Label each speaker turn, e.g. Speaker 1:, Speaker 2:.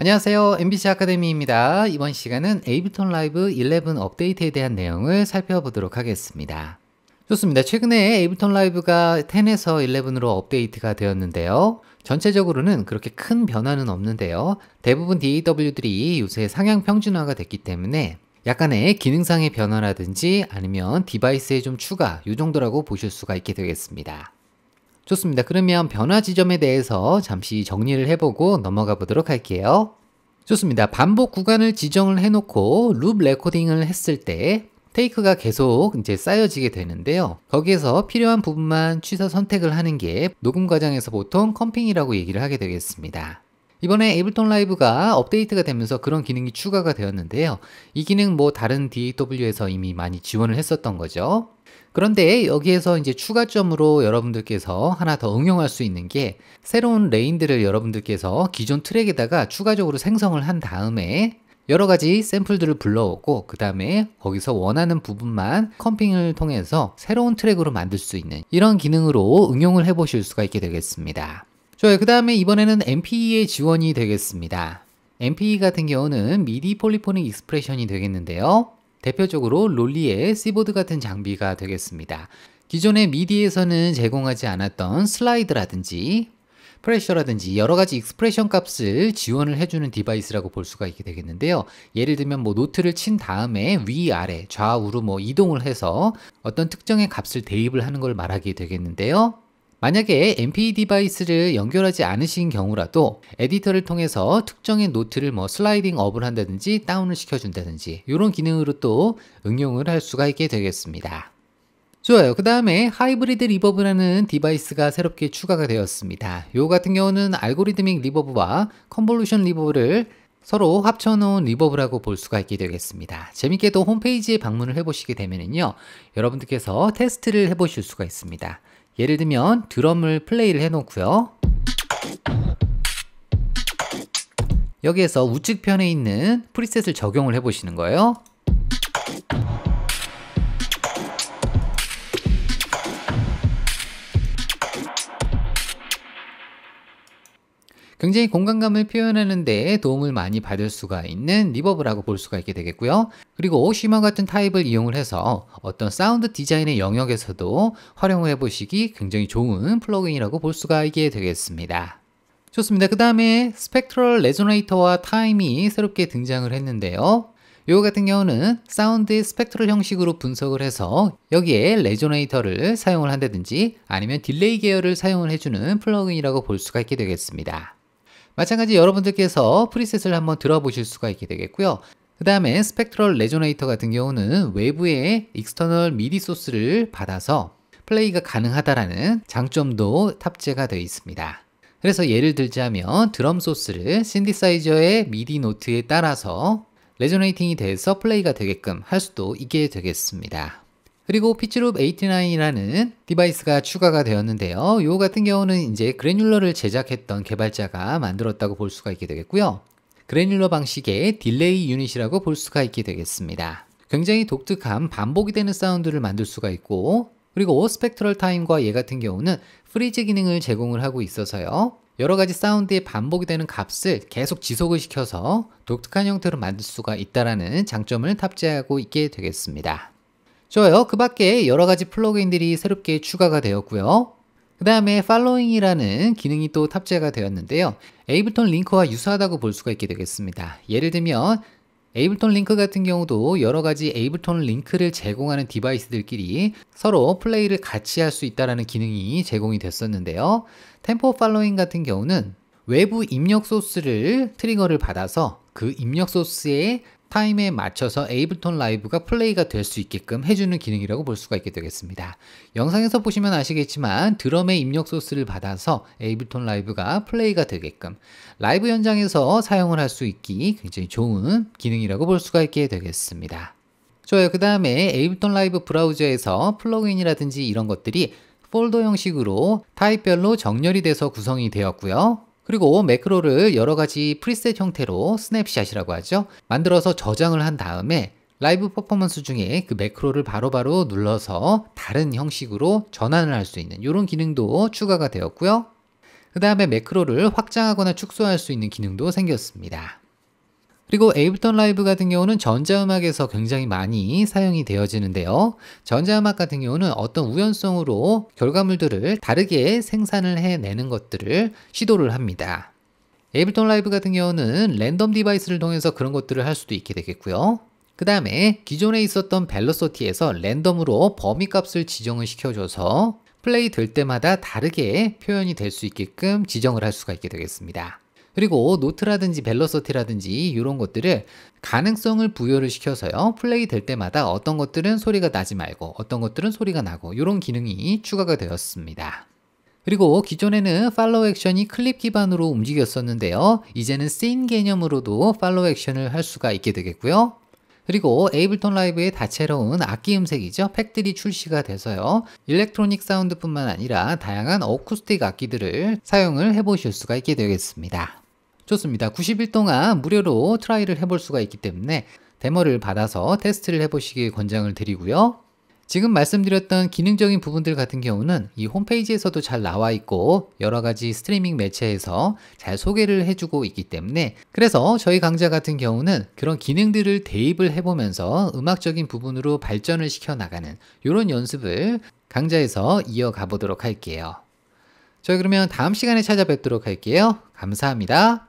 Speaker 1: 안녕하세요. MBC 아카데미입니다. 이번 시간은 에이비톤 라이브 11 업데이트에 대한 내용을 살펴보도록 하겠습니다. 좋습니다. 최근에 에이비톤 라이브가 10에서 11으로 업데이트가 되었는데요. 전체적으로는 그렇게 큰 변화는 없는데요. 대부분 DAW들이 요새 상향 평준화가 됐기 때문에 약간의 기능상의 변화라든지 아니면 디바이스에좀 추가 요 정도라고 보실 수가 있게 되겠습니다. 좋습니다. 그러면 변화 지점에 대해서 잠시 정리를 해보고 넘어가 보도록 할게요. 좋습니다. 반복 구간을 지정을 해놓고 룹 레코딩을 했을 때 테이크가 계속 이제 쌓여지게 되는데요. 거기에서 필요한 부분만 취사 선택을 하는 게 녹음 과정에서 보통 컴핑이라고 얘기를 하게 되겠습니다. 이번에 에이블톤 라이브가 업데이트가 되면서 그런 기능이 추가가 되었는데요. 이 기능 뭐 다른 DAW에서 이미 많이 지원을 했었던 거죠. 그런데 여기에서 이제 추가점으로 여러분들께서 하나 더 응용할 수 있는 게 새로운 레인들을 여러분들께서 기존 트랙에다가 추가적으로 생성을 한 다음에 여러 가지 샘플들을 불러오고 그 다음에 거기서 원하는 부분만 컴핑을 통해서 새로운 트랙으로 만들 수 있는 이런 기능으로 응용을 해 보실 수가 있게 되겠습니다. 좋아요. 그 다음에 이번에는 MPE의 지원이 되겠습니다. MPE 같은 경우는 미디 폴리포닉 익스프레션이 되겠는데요. 대표적으로 롤리의 C보드 같은 장비가 되겠습니다. 기존의 미디에서는 제공하지 않았던 슬라이드라든지 프레셔라든지 여러가지 익스프레션 값을 지원을 해주는 디바이스라고 볼 수가 있게 되겠는데요. 예를 들면 뭐 노트를 친 다음에 위아래 좌우로 뭐 이동을 해서 어떤 특정의 값을 대입을 하는 걸 말하게 되겠는데요. 만약에 m p 디바이스를 e 연결하지 않으신 경우라도 에디터를 통해서 특정의 노트를 뭐 슬라이딩 업을 한다든지 다운을 시켜준다든지 이런 기능으로 또 응용을 할 수가 있게 되겠습니다. 좋아요. 그 다음에 하이브리드 리버브라는 디바이스가 새롭게 추가가 되었습니다. 요 같은 경우는 알고리드믹 리버브와 컨볼루션 리버브를 서로 합쳐놓은 리버브라고 볼 수가 있게 되겠습니다. 재밌게도 홈페이지에 방문을 해보시게 되면요. 여러분들께서 테스트를 해보실 수가 있습니다. 예를 들면 드럼을 플레이를 해놓고요. 여기에서 우측편에 있는 프리셋을 적용을 해보시는 거예요. 굉장히 공간감을 표현하는 데 도움을 많이 받을 수가 있는 리버브라고 볼 수가 있게 되겠고요. 그리고 오시마 같은 타입을 이용을 해서 어떤 사운드 디자인의 영역에서도 활용해 보시기 굉장히 좋은 플러그인이라고 볼 수가 있게 되겠습니다. 좋습니다. 그 다음에 스펙트럴 레조네이터와 타임이 새롭게 등장을 했는데요. 요 같은 경우는 사운드의 스펙트럴 형식으로 분석을 해서 여기에 레조네이터를 사용을 한다든지 아니면 딜레이 계열을 사용을 해주는 플러그인이라고 볼 수가 있게 되겠습니다. 마찬가지 여러분들께서 프리셋을 한번 들어보실 수가 있게 되겠고요. 그 다음에 스펙트럴 레조네이터 같은 경우는 외부의 익스터널 미디 소스를 받아서 플레이가 가능하다라는 장점도 탑재가 되어 있습니다. 그래서 예를 들자면 드럼 소스를 신디사이저의 미디 노트에 따라서 레조네이팅이 돼서 플레이가 되게끔 할 수도 있게 되겠습니다. 그리고 피치룹 89이라는 디바이스가 추가가 되었는데요. 요 같은 경우는 이제 그래뉴러를 제작했던 개발자가 만들었다고 볼 수가 있게 되겠고요. 그래뉴러 방식의 딜레이 유닛이라고 볼 수가 있게 되겠습니다. 굉장히 독특한 반복이 되는 사운드를 만들 수가 있고 그리고 스펙트럴 타임과 얘 같은 경우는 프리즈 기능을 제공을 하고 있어서요. 여러 가지 사운드에 반복이 되는 값을 계속 지속을 시켜서 독특한 형태로 만들 수가 있다라는 장점을 탑재하고 있게 되겠습니다. 좋아요. 그 밖에 여러 가지 플러그인들이 새롭게 추가가 되었고요. 그 다음에 following이라는 기능이 또 탑재가 되었는데요. 에이블턴 링크와 유사하다고 볼 수가 있게 되겠습니다. 예를 들면 에이블턴 링크 같은 경우도 여러 가지 에이블턴 링크를 제공하는 디바이스들끼리 서로 플레이를 같이 할 수 있다는 기능이 제공이 됐었는데요. 템포 팔로잉 같은 경우는 외부 입력 소스를 트리거를 받아서 그 입력 소스에 타임에 맞춰서 에이블톤 라이브가 플레이가 될 수 있게끔 해주는 기능이라고 볼 수가 있게 되겠습니다. 영상에서 보시면 아시겠지만 드럼의 입력 소스를 받아서 에이블톤 라이브가 플레이가 되게끔 라이브 현장에서 사용을 할 수 있기 굉장히 좋은 기능이라고 볼 수가 있게 되겠습니다. 좋아요. 그 다음에 에이블톤 라이브 브라우저에서 플러그인이라든지 이런 것들이 폴더 형식으로 타입별로 정렬이 돼서 구성이 되었고요. 그리고 매크로를 여러 가지 프리셋 형태로 스냅샷이라고 하죠. 만들어서 저장을 한 다음에 라이브 퍼포먼스 중에 그 매크로를 바로바로 바로 눌러서 다른 형식으로 전환을 할 수 있는 이런 기능도 추가가 되었고요. 그 다음에 매크로를 확장하거나 축소할 수 있는 기능도 생겼습니다. 그리고 에이블턴 라이브 같은 경우는 전자음악에서 굉장히 많이 사용이 되어지는데요. 전자음악 같은 경우는 어떤 우연성으로 결과물들을 다르게 생산을 해내는 것들을 시도를 합니다. 에이블턴 라이브 같은 경우는 랜덤 디바이스를 통해서 그런 것들을 할 수도 있게 되겠고요. 그 다음에 기존에 있었던 벨로소티에서 랜덤으로 범위값을 지정을 시켜줘서 플레이 될 때마다 다르게 표현이 될 수 있게끔 지정을 할 수가 있게 되겠습니다. 그리고 노트라든지 벨러서티라든지 이런 것들을 가능성을 부여를 시켜서요. 플레이 될 때마다 어떤 것들은 소리가 나지 말고 어떤 것들은 소리가 나고 이런 기능이 추가가 되었습니다. 그리고 기존에는 팔로우 액션이 클립 기반으로 움직였었는데요. 이제는 씬 개념으로도 팔로우 액션을 할 수가 있게 되겠고요. 그리고 에이블톤 라이브의 다채로운 악기 음색이죠. 팩들이 출시가 돼서요. 일렉트로닉 사운드뿐만 아니라 다양한 어쿠스틱 악기들을 사용을 해보실 수가 있게 되겠습니다. 좋습니다. 90일 동안 무료로 트라이를 해볼 수가 있기 때문에 데모를 받아서 테스트를 해보시길 권장을 드리고요. 지금 말씀드렸던 기능적인 부분들 같은 경우는 이 홈페이지에서도 잘 나와 있고 여러 가지 스트리밍 매체에서 잘 소개를 해주고 있기 때문에 그래서 저희 강좌 같은 경우는 그런 기능들을 대입을 해보면서 음악적인 부분으로 발전을 시켜 나가는 이런 연습을 강좌에서 이어가 보도록 할게요. 저희 그러면 다음 시간에 찾아뵙도록 할게요. 감사합니다.